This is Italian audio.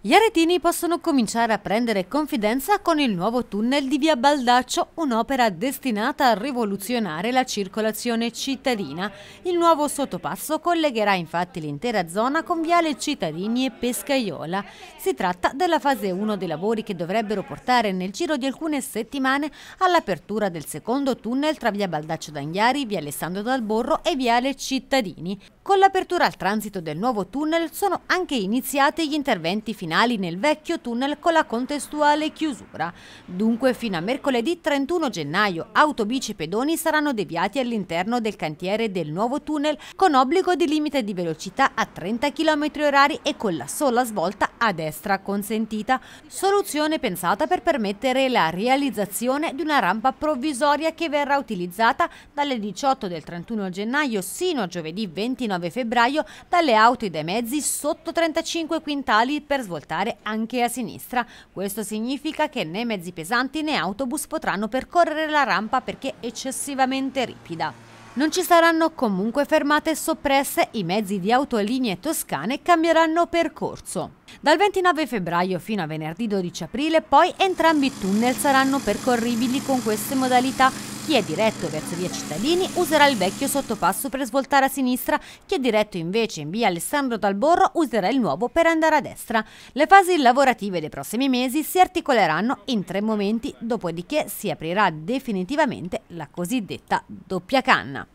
Gli aretini possono cominciare a prendere confidenza con il nuovo tunnel di via Baldaccio, un'opera destinata a rivoluzionare la circolazione cittadina. Il nuovo sottopasso collegherà infatti l'intera zona con viale Cittadini e Pescaiola. Si tratta della fase 1 dei lavori che dovrebbero portare nel giro di alcune settimane all'apertura del secondo tunnel tra via Baldaccio d'Anghiari, via Alessandro Dalborro e viale Cittadini. Con l'apertura al transito del nuovo tunnel sono anche iniziati gli interventi finali finali nel vecchio tunnel con la contestuale chiusura. Dunque fino a mercoledì 31 gennaio autobici e pedoni saranno deviati all'interno del cantiere del nuovo tunnel con obbligo di limite di velocità a 30 km h e con la sola svolta a destra consentita. Soluzione pensata per permettere la realizzazione di una rampa provvisoria che verrà utilizzata dalle 18 del 31 gennaio sino a giovedì 29 febbraio dalle auto e dai mezzi sotto 35 quintali per svolgere voltare anche a sinistra. Questo significa che né mezzi pesanti né autobus potranno percorrere la rampa perché eccessivamente ripida. Non ci saranno comunque fermate soppresse, i mezzi di autolinee toscane cambieranno percorso. Dal 29 febbraio fino a venerdì 12 aprile poi entrambi i tunnel saranno percorribili con queste modalità chi è diretto verso via Cittadini userà il vecchio sottopasso per svoltare a sinistra, chi è diretto invece in via Alessandro Talborro userà il nuovo per andare a destra. Le fasi lavorative dei prossimi mesi si articoleranno in tre momenti, dopodiché si aprirà definitivamente la cosiddetta doppia canna.